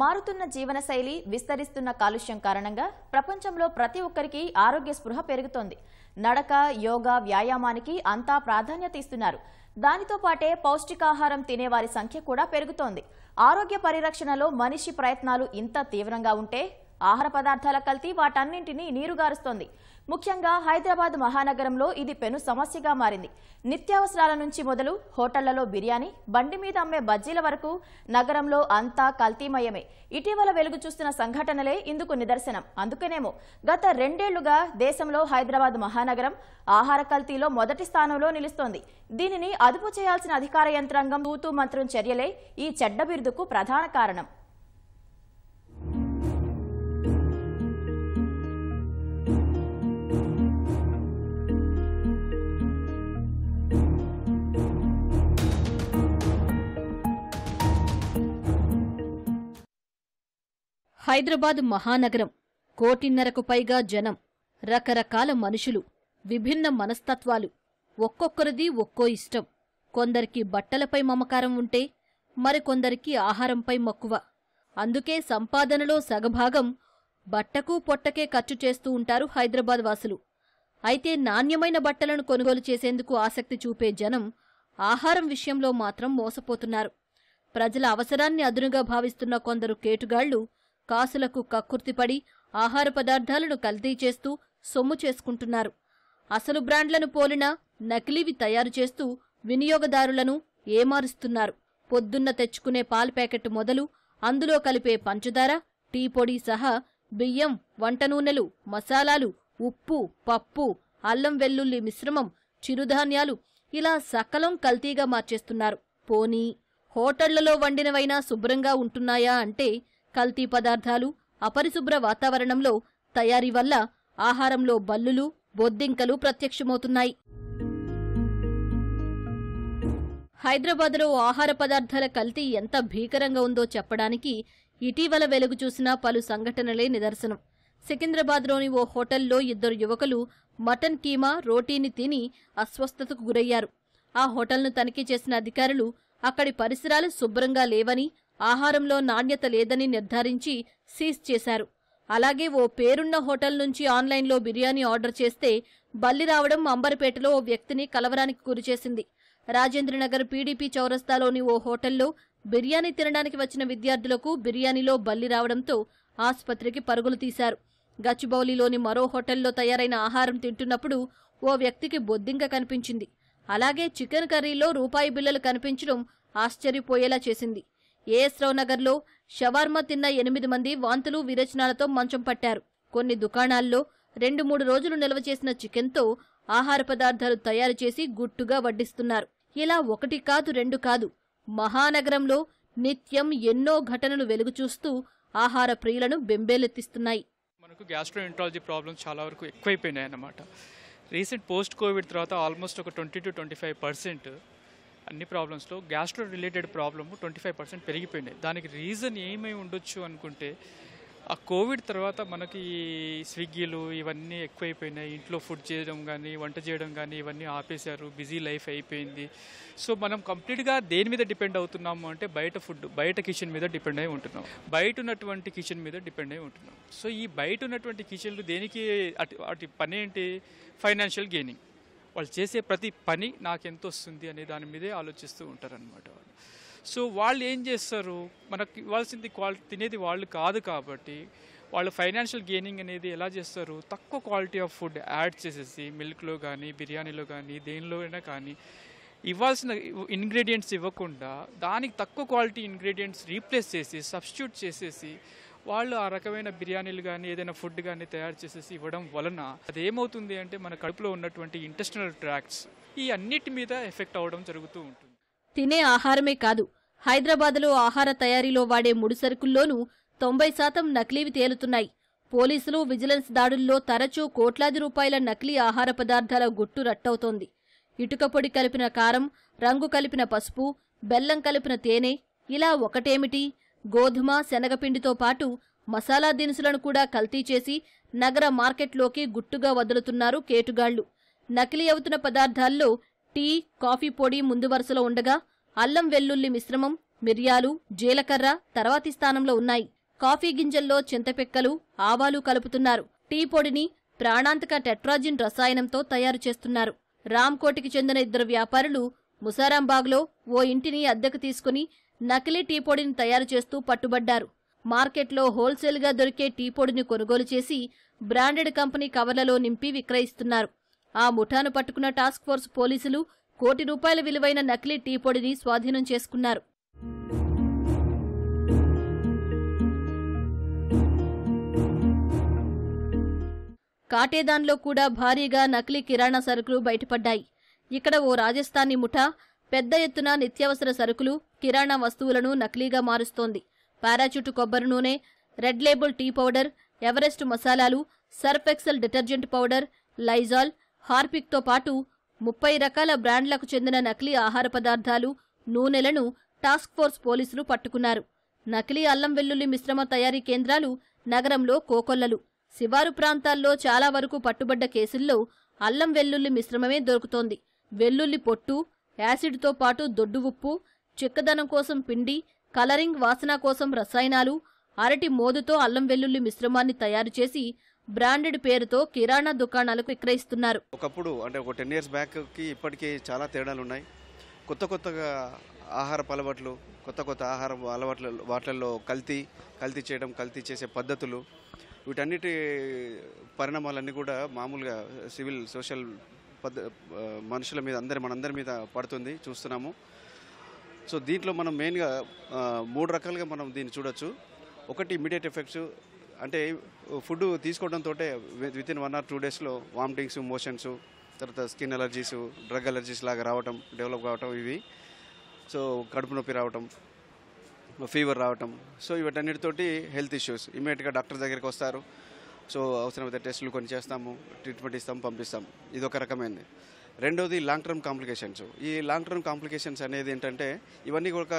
మారుతున్న జీవనశైలి విస్తరిస్తున్న కాలుష్యం కారణంగా ప్రపంచంలో ప్రతి ఒక్కరికి ఆరోగ్య స్పృహ పెరుగుతోంది నడక యోగా వ్యాయామానికి అంతా ప్రాధాన్యత ఇస్తున్నారు దానితో పాటే పౌష్టికాహారం తినేవారి సంఖ్య కూడా పెరుగుతోంది ఆరోగ్య పరిరక్షణలో మనిషి ప్రయత్నాలు ఇంత తీవ్రంగా ఉంటే ఆహార పదార్థాల కల్తీ వాటన్నింటినీ నీరుగారుస్తోంది ముఖ్యంగా హైదరాబాద్ మహానగరంలో ఇది పెను సమస్యగా మారింది నిత్యావసరాల నుంచి మొదలు హోటళ్లలో బిర్యానీ బండి మీద అమ్మే బజ్జీల వరకు నగరంలో అంతా కల్తీమయమే ఇటీవల వెలుగు చూస్తున్న సంఘటనలే ఇందుకు నిదర్శనం అందుకనేమో గత రెండేళ్లుగా దేశంలో హైదరాబాద్ మహానగరం ఆహార కల్తీలో మొదటి స్థానంలో నిలుస్తోంది దీనిని అదుపు చేయాల్సిన అధికార యంత్రాంగం తూతూ మంత్రం చర్యలే ఈ చెడ్డ బిరుదుకు ప్రధాన కారణం హైదరాబాద్ మహానగరం కోటిన్నరకు పైగా జనం రకరకాల మనుషులు విభిన్న మనస్తత్వాలు ఒక్కొక్కరిది ఒక్కో ఇష్టం కొందరికి బట్టలపై మమకారం ఉంటే మరికొందరికి ఆహారంపై మక్కువ అందుకే సంపాదనలో సగభాగం బట్టకు పొట్టకే ఖర్చు చేస్తూ ఉంటారు హైదరాబాద్ వాసులు అయితే నాణ్యమైన బట్టలను కొనుగోలు చేసేందుకు ఆసక్తి చూపే జనం ఆహారం విషయంలో మాత్రం మోసపోతున్నారు ప్రజల అవసరాన్ని అదునుగా భావిస్తున్న కొందరు కేటుగాళ్లు కాసులకు కక్కుర్తిపడి ఆహార పదార్థాలను కల్తీ చేస్తూ సొమ్ము చేసుకుంటున్నారు అసలు బ్రాండ్లను పోలిన నకిలీవి తయారు చేస్తూ వినియోగదారులను ఏమారుస్తున్నారు పొద్దున్న తెచ్చుకునే పాల ప్యాకెట్ మొదలు అందులో కలిపే పంచదార టీ పొడి సహా బియ్యం వంట నూనెలు మసాలాలు ఉప్పు పప్పు అల్లం వెల్లుల్లి మిశ్రమం చిరుధాన్యాలు ఇలా సకలం కల్తీగా మార్చేస్తున్నారు పోనీ హోటళ్లలో వండినవైనా శుభ్రంగా ఉంటున్నాయా అంటే కల్తీ పదార్థాలు అపరిశుభ్ర వాతావరణంలో తయారీ వల్ల ఆహారంలో బల్లులు బొద్దింకలు ప్రత్యక్షమవుతున్నాయి హైదరాబాద్లో ఆహార పదార్థాల కల్తీ ఎంత భీకరంగా ఉందో చెప్పడానికి ఇటీవల వెలుగు చూసిన పలు సంఘటనలే నిదర్శనం సికింద్రాబాద్లోని ఓ హోటల్లో ఇద్దరు యువకులు మటన్ కీమా రోటీని తిని అస్వస్థతకు గురయ్యారు ఆ హోటల్ను తనిఖీ చేసిన అధికారులు అక్కడి పరిసరాలు శుభ్రంగా లేవని ఆహారంలో నాణ్యత లేదని నిర్ధారించి సీజ్ చేశారు అలాగే ఓ పేరున్న హోటల్ నుంచి ఆన్లైన్లో బిర్యానీ ఆర్డర్ చేస్తే బల్లి రావడం అంబర్పేటలో ఓ వ్యక్తిని కలవరానికి గురిచేసింది రాజేంద్రనగర్ పీడీపీ చౌరస్తాలోని ఓ హోటల్లో బిర్యానీ తినడానికి వచ్చిన విద్యార్థులకు బిర్యానీలో బల్లి రావడంతో ఆసుపత్రికి పరుగులు తీశారు గచ్చిబౌలిలోని మరో హోటల్లో తయారైన ఆహారం తింటున్నప్పుడు ఓ వ్యక్తికి బొద్దింక కనిపించింది అలాగే చికెన్ కర్రీలో రూపాయి బిల్లలు కనిపించడం ఆశ్చర్యపోయేలా చేసింది ఏఎస్ రావు నగర్లో షవార్మ తిన్న ఎనిమిది మంది వాంతులు విరచనాలతో మంచం పట్టారు కొన్ని దుకాణాల్లో రెండు మూడు రోజులు నిల్వ చేసిన చికెన్తో ఆహార పదార్థాలు తయారు చేసి గుట్టుగా వడ్డిస్తున్నారు ఇలా ఒకటి కాదు రెండు కాదు మహానగరంలో నిత్యం ఎన్నో ఘటనలు వెలుగుచూస్తూ ఆహార ప్రియులను బెంబేలెత్తిస్తున్నాయి మనకు గ్యాస్ట్రోఎంట్రాలజీ ప్రాబ్లమ్స్ చాలా వరకు ఎక్కువైపోయినాయి అన్నమాట రీసెంట్ పోస్ట్ కోవిడ్ తర్వాత ఆల్మోస్ట్ ఒక twenty two twenty five percent అన్ని ప్రాబ్లమ్స్లో gastro related problem twenty five percent పెరిగిపోయింది దానికి రీజన్ ఏమై ఉండొచ్చు అనుకుంటే ఆ కోవిడ్ తర్వాత మనకి స్విగ్గీలు ఇవన్నీ ఎక్కువైపోయినాయి ఇంట్లో ఫుడ్ చేయడం కానీ వంట చేయడం కానీ ఇవన్నీ ఆపేశారు బిజీ లైఫ్ అయిపోయింది సో మనం కంప్లీట్గా దేని మీద డిపెండ్ అవుతున్నాము అంటే బయట ఫుడ్ బయట కిచెన్ మీద డిపెండ్ అయి ఉంటున్నాం బయట ఉన్నటువంటి కిచెన్ మీద డిపెండ్ అయి ఉంటున్నాం సో ఈ బయట ఉన్నటువంటి కిచెన్లు దేనికి అటు వాటి పని ఏంటి ఫైనాన్షియల్ గెయినింగ్ వాళ్ళు చేసే ప్రతి పని నాకు ఎంత వస్తుంది అనే దాని మీదే ఆలోచిస్తూ ఉంటారనమాట వాళ్ళు సో వాళ్ళు ఏం చేస్తారు మనకి ఇవ్వాల్సింది క్వాలిటీ తినేది వాళ్ళు కాదు కాబట్టి వాళ్ళు ఫైనాన్షియల్ గెయినింగ్ అనేది ఎలా చేస్తారు తక్కువ క్వాలిటీ ఆఫ్ ఫుడ్ యాడ్ చేసేసి మిల్క్లో కానీ బిర్యానీలో కానీ దేనిలో అయినా కానీ ఇవ్వాల్సిన ఇంగ్రీడియంట్స్ ఇవ్వకుండా దానికి తక్కువ క్వాలిటీ ఇంగ్రీడియంట్స్ రీప్లేస్ చేసి సబ్స్టిట్యూట్ చేసేసి వాళ్ళు ఆ రకమైన బిర్యానీలు కానీ ఏదైనా ఫుడ్ కానీ తయారు చేసేసి ఇవ్వడం వలన అది ఏమవుతుంది అంటే మన కడుపులో ఉన్నటువంటి ఇంటెస్టినల్ ట్రాక్స్ ఈ అన్నిటి మీద ఎఫెక్ట్ అవడం జరుగుతూ ఉంటుంది తినే ఆహారమే కాదు హైదరాబాద్లో ఆహార తయారీలో వాడే ముడి సరుకుల్లోనూ తొంభై శాతం నకిలీవి తేలుతున్నాయి పోలీసులు విజిలెన్స్ దాడుల్లో తరచూ కోట్లాది రూపాయల నకిలీ ఆహార పదార్థాల గుట్టు రట్టవుతోంది ఇటుక పొడి కలిపిన కారం రంగు కలిపిన పసుపు బెల్లం కలిపిన తేనె ఇలా ఒకటేమిటి గోధుమ శనగపిండితో పాటు మసాలా దినుసులను కూడా కల్తీ చేసి నగర మార్కెట్లోకి గుట్టుగా వదులుతున్నారు కేటుగాళ్లు నకిలీ అవుతున్న పదార్థాల్లో టీ కాఫీ పొడి ముందు వరుసలో ఉండగా అల్లం వెల్లుల్లి మిశ్రమం మిరియాలు జీలకర్ర తర్వాతి స్థానంలో ఉన్నాయి కాఫీ గింజల్లో చింతపిక్కలు ఆవాలు కలుపుతున్నారు టీ పొడిని ప్రాణాంతక టెట్రాజిన్ రసాయనంతో తయారు చేస్తున్నారు రామ్కోటికి చెందిన ఇద్దరు వ్యాపారులు ముసారాంబాగ్లో ఓ ఇంటిని అద్దెకు తీసుకుని నకిలీ టీ పొడిని తయారు చేస్తూ పట్టుబడ్డారు మార్కెట్లో హోల్సేల్గా దొరికే టీ పొడిని కొనుగోలు చేసి బ్రాండెడ్ కంపెనీ కవర్లలో నింపి విక్రయిస్తున్నారు ఆ ముఠాను పట్టుకున్న టాస్క్ ఫోర్స్ పోలీసులు కోటి రూపాయల విలువైన నకిలీ టీ పొడిని స్వాధీనం చేసుకున్నారు కాటేదాన్లో కూడా భారీగా నకిలీ కిరాణా సరుకులు బయటపడ్డాయి ఇక్కడ ఓ రాజస్థానీ ముఠా పెద్ద ఎత్తున నిత్యావసర సరుకులు కిరాణా వస్తువులను నకిలీగా మారుస్తోంది పారాచూట్ కొబ్బరి నూనె Red Label tea powder Everest మసాలాలు Surf Excel detergent powder Lizol హార్పిక్తో పాటు ముప్పై రకాల బ్రాండ్లకు చెందిన నకిలీ ఆహార పదార్థాలు నూనెలను టాస్క్ ఫోర్స్ పోలీసులు పట్టుకున్నారు నకిలీ అల్లం వెల్లుల్లి మిశ్రమ తయారీ కేంద్రాలు నగరంలో కోకొల్లలు శివారు ప్రాంతాల్లో చాలా వరకు పట్టుబడ్డ కేసుల్లో అల్లం వెల్లుల్లి మిశ్రమమే దొరుకుతోంది వెల్లుల్లి పొట్టు యాసిడ్తో పాటు దొడ్డు ఉప్పు చిక్కదనం కోసం పిండి కలరింగ్ వాసన కోసం రసాయనాలు అరటి మోదుతో అల్లం వెల్లుల్లి మిశ్రమాన్ని తయారు చేసి బ్రాండెడ్ పేరుతో కిరాణా దుకాణాలకు విక్రయిస్తున్నారు ఒకప్పుడు అంటే ఒక టెన్ ఇయర్స్ బ్యాక్కి ఇప్పటికీ చాలా తేడాలు ఉన్నాయి కొత్త కొత్తగా ఆహారపు అలవాట్లు కొత్త కొత్త ఆహార అలవాట్ల వాటిల్లో కల్తీ కల్తీ చేయడం కల్తీ చేసే పద్ధతులు వీటన్నిటి పరిణామాలన్నీ కూడా మామూలుగా సివిల్ సోషల్ పద్ధ మనుషుల మీద అందరి మనందరి మీద పడుతుంది చూస్తున్నాము సో దీంట్లో మనం మెయిన్గా మూడు రకాలుగా మనం దీన్ని చూడొచ్చు ఒకటి ఇమీడియట్ ఎఫెక్ట్స్ అంటే ఫుడ్ తీసుకోవడంతో with in one or two డేస్లో వామిటింగ్స్ మోషన్స్ తర్వాత స్కిన్ అలర్జీస్ డ్రగ్ అలర్జీస్ లాగా రావటం డెవలప్ కావటం ఇవి సో కడుపు నొప్పి రావటం ఫీవర్ రావటం సో ఇవన్నిటితోటి హెల్త్ ఇష్యూస్ ఇమీడియట్గా డాక్టర్ దగ్గరికి వస్తారు సో అవసరమైతే టెస్టులు కొన్ని చేస్తాము ట్రీట్మెంట్ ఇస్తాము పంపిస్తాము ఇది ఒక రకమైనది రెండోది లాంగ్ టర్మ్ కాంప్లికేషన్స్ ఈ లాంగ్ టర్మ్ కాంప్లికేషన్స్ అనేది ఏంటంటే ఇవన్నీ ఒక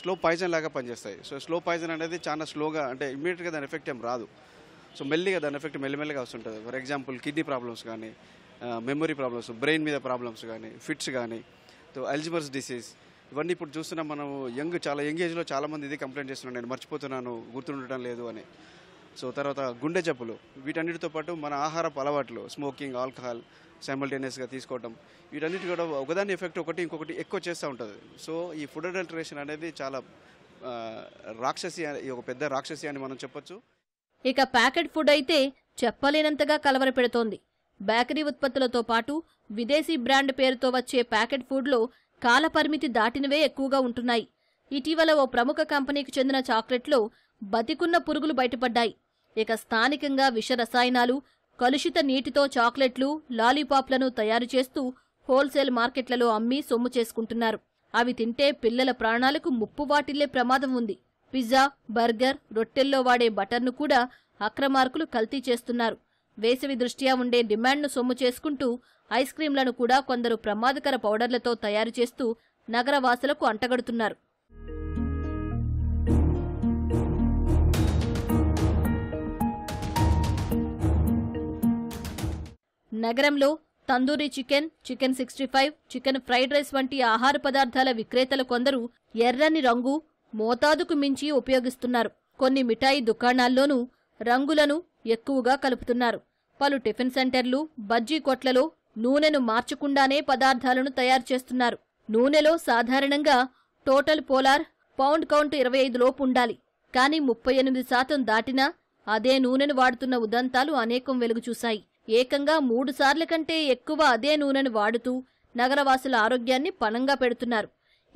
స్లో పాయిజన్ లాగా పనిచేస్తాయి సో స్లో పాయిజన్ అనేది చాలా స్లోగా అంటే ఇమ్మీడియట్గా దాని ఎఫెక్ట్ ఏం రాదు సో మెల్లిగా దాని ఎఫెక్ట్ మెల్లిమెల్లిగా వస్తుంటుంది ఫర్ ఎగ్జాంపుల్ కిడ్నీ ప్రాబ్లమ్స్ కానీ మెమరీ ప్రాబ్లమ్స్ బ్రెయిన్ మీద ప్రాబ్లమ్స్ కానీ ఫిట్స్ కానీ అల్జిబర్స్ డిసీజ్ ఇవన్నీ ఇప్పుడు చూస్తున్నాం మనం యంగ్ చాలా యంగ్ ఏజ్లో చాలామంది ఇది కంప్లైంట్ చేస్తున్నాను నేను మర్చిపోతున్నాను గుర్తుండటం లేదు అని సో తర్వాత గుండె జబ్బులు వీటన్నిటితో పాటు మన ఆహారపు అలవాట్లు స్మోకింగ్ ఆల్కహాల్ సైమల్టేనియస్గా తీసుకోవడం వీటన్నిటి కూడా ఒకదాని ఎఫెక్ట్ ఒకటి ఇంకొకటి ఎక్కువ చేస్తూ ఉంటుంది సో ఈ ఫుడ్ అడల్టరేషన్ అనేది చాలా రాక్షసి ఒక పెద్ద రాక్షసి అని మనం చెప్పొచ్చు ఇక ప్యాకెట్ ఫుడ్ అయితే చెప్పలేనంతగా కలవర పెడుతోంది బేకరీ ఉత్పత్తులతో పాటు విదేశీ బ్రాండ్ పేరుతో వచ్చే ప్యాకెట్ ఫుడ్లో కాలపరిమితి దాటినవే ఎక్కువగా ఉంటున్నాయి ఇటీవల ఓ ప్రముఖ కంపెనీకి చెందిన చాక్లెట్లో బతికున్న పురుగులు బయటపడ్డాయి ఇక స్థానికంగా విష రసాయనాలు కలుషిత నీటితో చాక్లెట్లు లాలీపాప్లను తయారు చేస్తూ హోల్సేల్ మార్కెట్లలో అమ్మి సొమ్ము చేసుకుంటున్నారు అవి తింటే పిల్లల ప్రాణాలకు ముప్పు వాటిల్లే ప్రమాదం ఉంది పిజ్జా బర్గర్ రొట్టెల్లో వాడే బటర్ను కూడా అక్రమార్కులు కల్తీ చేస్తున్నారు వేసవి దృష్ట్యా ఉండే డిమాండ్ను సొమ్ము చేసుకుంటూ ఐస్ క్రీంలను కూడా కొందరు ప్రమాదకర పౌడర్లతో తయారు చేస్తూ నగరవాసులకు అంటగడుతున్నారు నగరంలో tandoori chicken chicken sixty five chicken fried rice వంటి ఆహార పదార్థాల విక్రేతలు కొందరు ఎర్రని రంగు మోతాదుకు మించి ఉపయోగిస్తున్నారు కొన్ని మిఠాయి దుకాణాల్లోనూ రంగులను ఎక్కువగా కలుపుతున్నారు పలు టిఫిన్ సెంటర్లు బజ్జీ కొట్లలో నూనెను మార్చకుండానే పదార్థాలను తయారు చేస్తున్నారు నూనెలో సాధారణంగా టోటల్ పోలార్ పౌండ్ కౌంట్ ఇరవై ఐదు లోపు ఉండాలి కానీ ముప్పై ఎనిమిది శాతం దాటినా అదే నూనెను వాడుతున్న ఉదంతాలు అనేకం వెలుగుచూశాయి ఏకంగా మూడు సార్ల కంటే ఎక్కువ అదే నూనెను వాడుతూ నగరవాసుల ఆరోగ్యాన్ని పణంగా పెడుతున్నారు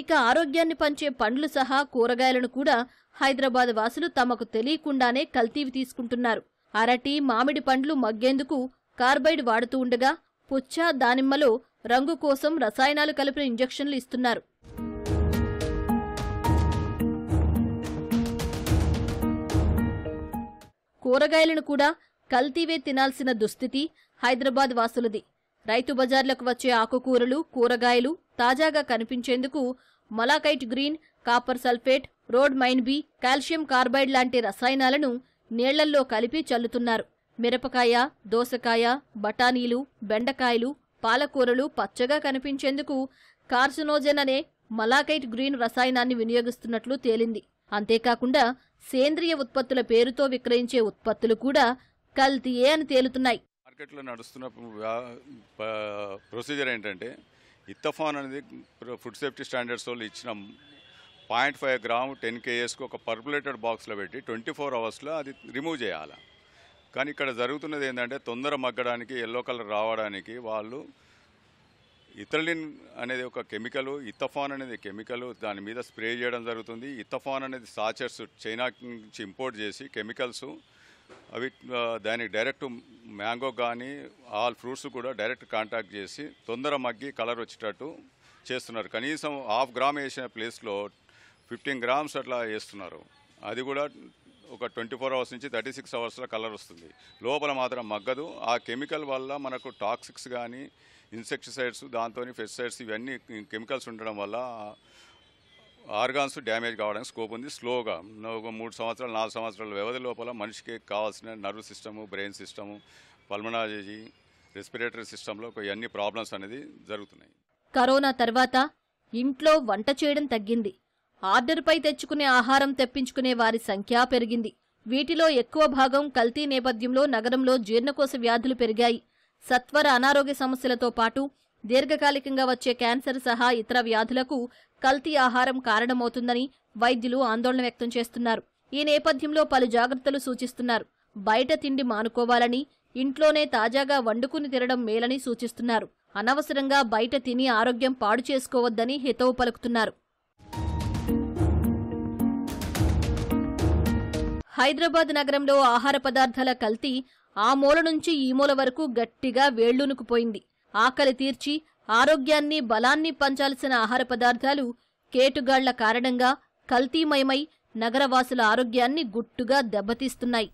ఇక ఆరోగ్యాన్ని పంచే పండ్లు సహా కూరగాయలను కూడా హైదరాబాద్ వాసులు తమకు తెలియకుండానే కల్తీవి తీసుకుంటున్నారు అరటి మామిడి పండ్లు మగ్గేందుకు కార్బైడ్ వాడుతూ ఉండగా పుచ్చ దానిమ్మలో రంగు కోసం రసాయనాలు కలిపిన ఇంజక్షన్లు ఇస్తున్నారు కూరగాయలను కూడా కల్తీవే తినాల్సిన దుస్థితి హైదరాబాద్ వాసులది రైతు బజార్లకు వచ్చే ఆకుకూరలు కూరగాయలు తాజాగా కనిపించేందుకు malachite green copper sulphate rhodamine B calcium carbide లాంటి రసాయనాలను నీళ్లల్లో కలిపి చల్లుతున్నారు మిరపకాయ దోసకాయ బఠానీలు బెండకాయలు పాలకూరలు పచ్చగా కనిపించేందుకు కార్సినోజెన్ అనే మలాకైట్ గ్రీన్ రసాయనాన్ని వినియోగిస్తున్నట్లు తేలింది అంతేకాకుండా సేంద్రియ ఉత్పత్తుల పేరుతో విక్రయించే ఉత్పత్తులు కూడా కల్తీయే అని తేలుతున్నాయి మార్కెట్లో నడుస్తున్న ప్రొసీజర్ ఏంటంటే ఇత్తఫాన్ అనేది ఫుడ్ సేఫ్టీ స్టాండర్డ్స్ వాళ్ళు ఇచ్చిన పాయింట్ ఫైవ్ గ్రామ్ టెన్ కేఎస్కి ఒక పర్పులేటెడ్ బాక్స్లో పెట్టి ట్వంటీ ఫోర్ అవర్స్లో అది రిమూవ్ చేయాలి కానీ ఇక్కడ జరుగుతున్నది ఏంటంటే తొందర మగ్గడానికి ఎల్లో కలర్ రావడానికి వాళ్ళు ఇథలిన్ అనేది ఒక కెమికల్ ఇథఫాన్ అనేది కెమికల్ దాని మీద స్ప్రే చేయడం జరుగుతుంది ఇథఫాన్ అనేది సాచెట్స్ చైనా నుంచి ఇంపోర్ట్ చేసి కెమికల్స్ అవి దానికి డైరెక్ట్ మ్యాంగో కానీ ఆల్ ఫ్రూట్స్ కూడా డైరెక్ట్ కాంటాక్ట్ చేసి తొందర మగ్గి కలర్ వచ్చేటట్టు చేస్తున్నారు కనీసం హాఫ్ గ్రామ్ వేసిన ప్లేస్లో ఫిఫ్టీన్ గ్రామ్స్ అట్లా వేస్తున్నారు అది కూడా ఒక ట్వంటీ ఫోర్ అవర్స్ నుంచి థర్టీ సిక్స్ అవర్స్లో కలర్ వస్తుంది లోపల మాత్రం మగ్గదు ఆ కెమికల్ వల్ల మనకు టాక్సిక్స్ కానీ ఇన్సెక్టిసైడ్స్ దాంతో పెస్టిసైడ్స్ ఇవన్నీ కెమికల్స్ ఉండడం వల్ల ఆర్గాన్స్ డ్యామేజ్ కావడానికి స్కోప్ ఉంది స్లోగా మూడు సంవత్సరాలు నాలుగు సంవత్సరాల వ్యవధి లోపల మనిషికి కావాల్సిన nerve system brain system pulmonology respiratory సిస్టంలో అన్ని ప్రాబ్లమ్స్ అనేది జరుగుతున్నాయి కరోనా తర్వాత ఇంట్లో వంట చేయడం తగ్గింది ఆర్డర్పై తెచ్చుకునే ఆహారం తెప్పించుకునే వారి సంఖ్య పెరిగింది వీటిలో ఎక్కువ భాగం కల్తీ నేపథ్యంలో నగరంలో జీర్ణకోశ వ్యాధులు పెరిగాయి సత్వర అనారోగ్య సమస్యలతో పాటు దీర్ఘకాలికంగా వచ్చే క్యాన్సర్ సహా ఇతర వ్యాధులకు కల్తీ ఆహారం కారణమవుతుందని వైద్యులు ఆందోళన వ్యక్తం చేస్తున్నారు ఈ నేపథ్యంలో పలు జాగ్రత్తలు సూచిస్తున్నారు బయట తిండి మానుకోవాలని ఇంట్లోనే తాజాగా వండుకుని తినడం మేలని సూచిస్తున్నారు అనవసరంగా బయట తిని ఆరోగ్యం పాడు చేసుకోవద్దని హితవు పలుకుతున్నారు హైదరాబాద్ నగరంలో ఆహార పదార్థాల కల్తీ ఆ మూల నుంచి ఈ మూల వరకు గట్టిగా వేళ్లూనుకుపోయింది ఆకలి తీర్చి ఆరోగ్యాన్ని బలాన్ని పంచాల్సిన ఆహార పదార్థాలు కేటుగాళ్ల కారణంగా కల్తీమయమై నగరవాసుల ఆరోగ్యాన్ని గుట్టుగా దెబ్బతీస్తున్నాయి